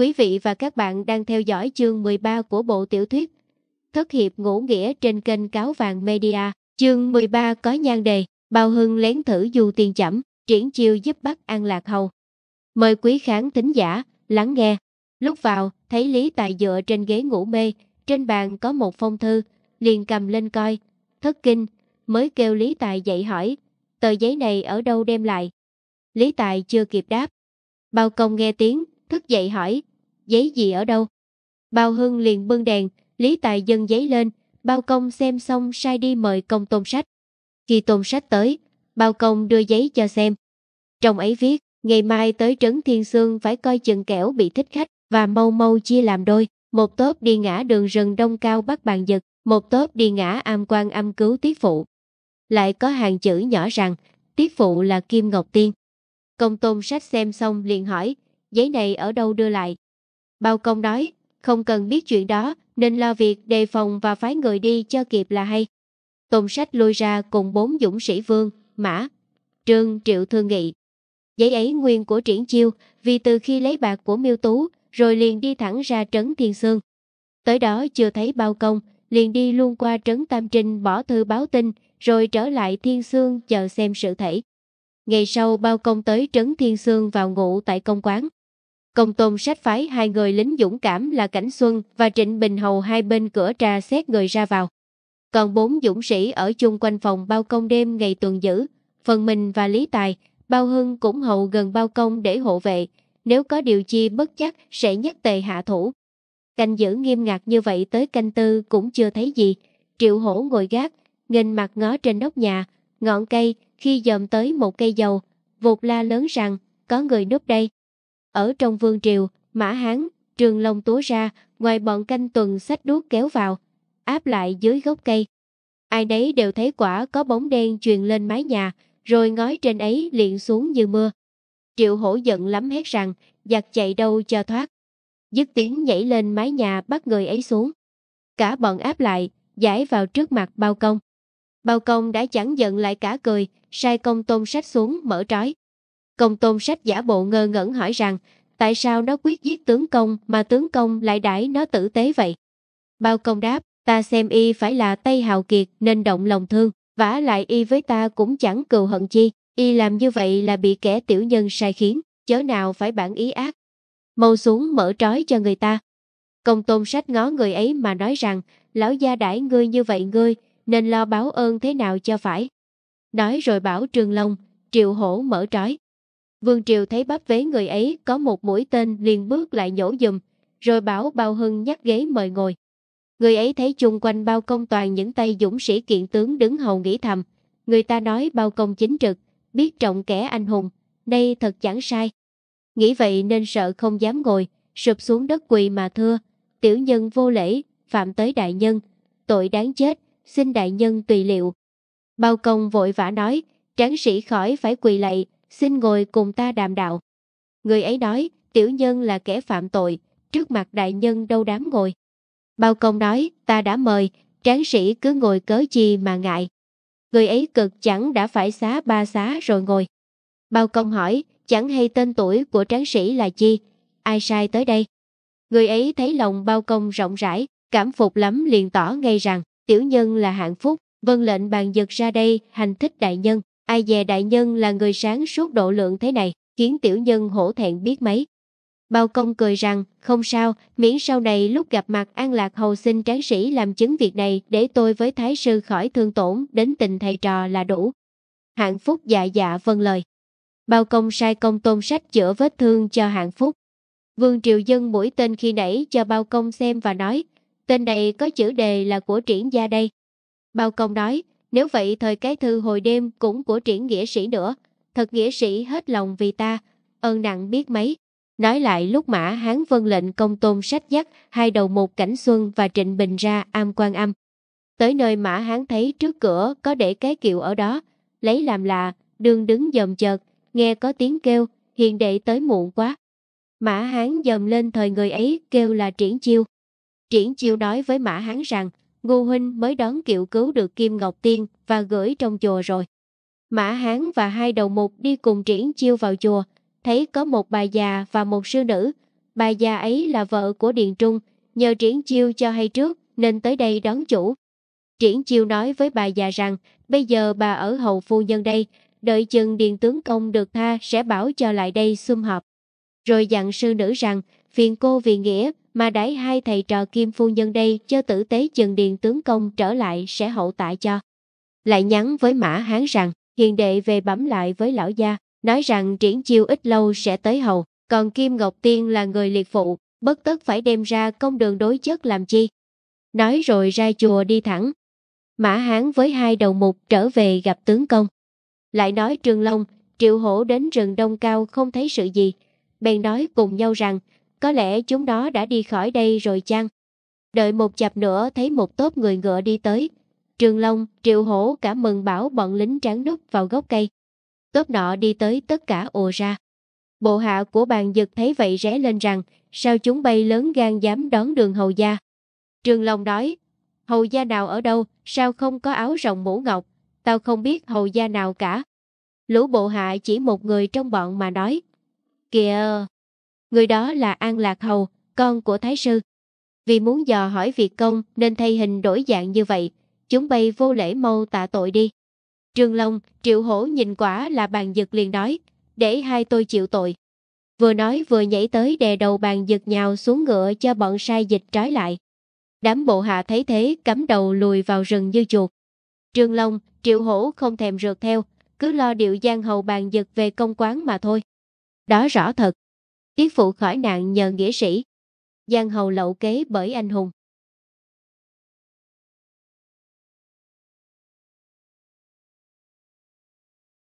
Quý vị và các bạn đang theo dõi chương 13 của bộ tiểu thuyết Thất hiệp ngũ nghĩa trên kênh Cáo Vàng Media. Chương 13 có nhan đề Bao Hưng lén thử Dù tiền chẩm, triển chiêu giúp bắt An Lạc Hầu. Mời quý khán thính giả, lắng nghe. Lúc vào, thấy Lý Tài dựa trên ghế ngủ mê, trên bàn có một phong thư, liền cầm lên coi. Thất kinh, mới kêu Lý Tài dậy hỏi, tờ giấy này ở đâu đem lại? Lý Tài chưa kịp đáp. Bao công nghe tiếng, thức dậy hỏi, giấy gì ở đâu. Bao Hưng liền bưng đèn, Lý Tài dâng giấy lên, Bao Công xem xong sai đi mời công tôn sách. Khi tôn sách tới, Bao Công đưa giấy cho xem. Trong ấy viết, ngày mai tới Trấn Thiên Sương phải coi chừng kẻo bị thích khách và mau mau chia làm đôi. Một tốp đi ngã đường rừng đông cao bắt bàn giật, một tốp đi ngã am quan âm cứu tiết phụ. Lại có hàng chữ nhỏ rằng, tiết phụ là Kim Ngọc Tiên. Công tôn sách xem xong liền hỏi, giấy này ở đâu đưa lại? Bao Công nói, không cần biết chuyện đó, nên lo việc đề phòng và phái người đi cho kịp là hay. Tôn sách lôi ra cùng bốn dũng sĩ vương, mã, trương triệu thương nghị. Giấy ấy nguyên của triển chiêu, vì từ khi lấy bạc của miêu tú, rồi liền đi thẳng ra trấn Thiên Sương. Tới đó chưa thấy bao công, liền đi luôn qua trấn Tam Trinh bỏ thư báo tin, rồi trở lại Thiên Sương chờ xem sự thể. Ngày sau bao công tới trấn Thiên Sương vào ngủ tại công quán. Công Tôn Sách phái hai người lính dũng cảm là Cảnh Xuân và Trịnh Bình Hầu hai bên cửa trà xét người ra vào. Còn bốn dũng sĩ ở chung quanh phòng bao công đêm ngày tuần giữ, phần mình và Lý Tài, Bao Hưng cũng hầu gần bao công để hộ vệ, nếu có điều chi bất chắc sẽ nhất tề hạ thủ. Canh giữ nghiêm ngặt như vậy tới canh tư cũng chưa thấy gì, triệu hổ ngồi gác, nghênh mặt ngó trên nóc nhà, ngọn cây, khi dòm tới một cây dầu, vụt la lớn rằng, có người núp đây. Ở trong vương triều, Mã Hán, Trường Long túa ra, ngoài bọn canh tuần sách đuốc kéo vào, áp lại dưới gốc cây. Ai nấy đều thấy quả có bóng đen truyền lên mái nhà, rồi ngói trên ấy liền xuống như mưa. Triệu hổ giận lắm hét rằng, giặc chạy đâu cho thoát. Dứt tiếng nhảy lên mái nhà bắt người ấy xuống. Cả bọn áp lại, giải vào trước mặt bao công. Bao công đã chẳng giận lại cả cười, sai công tôn sách xuống mở trói. Công tôn sách giả bộ ngơ ngẩn hỏi rằng, tại sao nó quyết giết tướng công mà tướng công lại đãi nó tử tế vậy? Bao công đáp, ta xem y phải là Tây Hào Kiệt nên động lòng thương, vả lại y với ta cũng chẳng cừu hận chi, y làm như vậy là bị kẻ tiểu nhân sai khiến, chớ nào phải bản ý ác. Mau xuống mở trói cho người ta. Công tôn sách ngó người ấy mà nói rằng, lão gia đãi ngươi như vậy ngươi, nên lo báo ơn thế nào cho phải. Nói rồi bảo Trương Long, Triệu Hổ mở trói. Vương Triều thấy bắp vế người ấy có một mũi tên liền bước lại nhổ dùm, rồi bảo Bao Hưng nhắc ghế mời ngồi. Người ấy thấy chung quanh bao công toàn những tay dũng sĩ kiện tướng đứng hầu nghĩ thầm. Người ta nói bao công chính trực, biết trọng kẻ anh hùng, đây thật chẳng sai. Nghĩ vậy nên sợ không dám ngồi, sụp xuống đất quỳ mà thưa. Tiểu nhân vô lễ, phạm tới đại nhân, tội đáng chết, xin đại nhân tùy liệu. Bao công vội vã nói, tráng sĩ khỏi phải quỳ lạy, xin ngồi cùng ta đàm đạo. Người ấy nói, tiểu nhân là kẻ phạm tội, trước mặt đại nhân đâu dám ngồi. Bao công nói, ta đã mời, tráng sĩ cứ ngồi cớ chi mà ngại. Người ấy cực chẳng đã phải xá ba xá rồi ngồi. Bao công hỏi, chẳng hay tên tuổi của tráng sĩ là chi, ai sai tới đây. Người ấy thấy lòng bao công rộng rãi, cảm phục lắm liền tỏ ngay rằng, tiểu nhân là hạng phúc, vâng lệnh bàn giật ra đây, hành thích đại nhân. Ai dè đại nhân là người sáng suốt độ lượng thế này, khiến tiểu nhân hổ thẹn biết mấy. Bao công cười rằng, không sao, miễn sau này lúc gặp mặt An Lạc Hầu xin tráng sĩ làm chứng việc này để tôi với Thái Sư khỏi thương tổn đến tình thầy trò là đủ. Hạng Phúc dạ dạ vâng lời. Bao công sai công tôn sách chữa vết thương cho Hạng Phúc. Vương Triều Dân mũi tên khi nãy cho Bao công xem và nói, tên này có chữ đề là của triển gia đây. Bao công nói, nếu vậy thời cái thư hồi đêm cũng của triển nghĩa sĩ nữa. Thật nghĩa sĩ hết lòng vì ta, ơn nặng biết mấy. Nói lại lúc mã Hán Vân lệnh công tôn sách dắt hai đầu một cảnh xuân và trịnh bình ra am quan âm. Tới nơi mã Hán thấy trước cửa có để cái kiệu ở đó, lấy làm lạ, đường đứng dòm chợt, nghe có tiếng kêu, hiện đệ tới muộn quá. Mã Hán dòm lên thời người ấy kêu là triển chiêu. Triển chiêu nói với Mã Hán rằng, Ngô Huynh mới đón kiệu cứu được Kim Ngọc Tiên và gửi trong chùa rồi. Mã Hán và hai đầu mục đi cùng triển chiêu vào chùa, thấy có một bà già và một sư nữ. Bà già ấy là vợ của Điền Trung, nhờ triển chiêu cho hay trước nên tới đây đón chủ. Triển chiêu nói với bà già rằng bây giờ bà ở hầu phu nhân đây, đợi chừng Điền Tướng Công được tha sẽ bảo cho lại đây xung họp. Rồi dặn sư nữ rằng phiền cô vì nghĩa, mà đãi hai thầy trò kim phu nhân đây cho tử tế chừng điền tướng công trở lại sẽ hậu tại cho. Lại nhắn với mã hán rằng, hiền đệ về bấm lại với lão gia, nói rằng triển chiêu ít lâu sẽ tới hầu, còn Kim Ngọc Tiên là người liệt phụ, bất tất phải đem ra công đường đối chất làm chi. Nói rồi ra chùa đi thẳng. Mã Hán với hai đầu mục trở về gặp tướng công. Lại nói Trường Long, Triệu Hổ đến rừng Đông Cao không thấy sự gì. Bèn nói cùng nhau rằng, có lẽ chúng nó đã đi khỏi đây rồi chăng? Đợi một chập nữa thấy một tốp người ngựa đi tới. Trường Long, Triệu Hổ cả mừng bảo bọn lính tráng núp vào gốc cây. Tốp nọ đi tới tất cả ồ ra. Bộ hạ của bàn dực thấy vậy rẽ lên rằng, sao chúng bay lớn gan dám đón đường hầu gia? Trường Long nói, hầu gia nào ở đâu, sao không có áo rồng mũ ngọc, tao không biết hầu gia nào cả. Lũ bộ hạ chỉ một người trong bọn mà nói, kìa, Người đó là An Lạc Hầu, con của Thái Sư. Vì muốn dò hỏi việc công nên thay hình đổi dạng như vậy, chúng bay vô lễ mâu tạ tội đi. Trương Long, Triệu Hổ nhìn quả là bàn giật liền nói, để hai tôi chịu tội. Vừa nói vừa nhảy tới đè đầu bàn giật nhào xuống ngựa cho bọn sai dịch trói lại. Đám bộ hạ thấy thế cắm đầu lùi vào rừng như chuột. Trương Long, Triệu Hổ không thèm rượt theo, cứ lo điệu giang hầu bàn giật về công quán mà thôi. Đó rõ thật, Tiết phụ khỏi nạn nhờ nghĩa sĩ. Giang hầu lậu kế bởi anh hùng.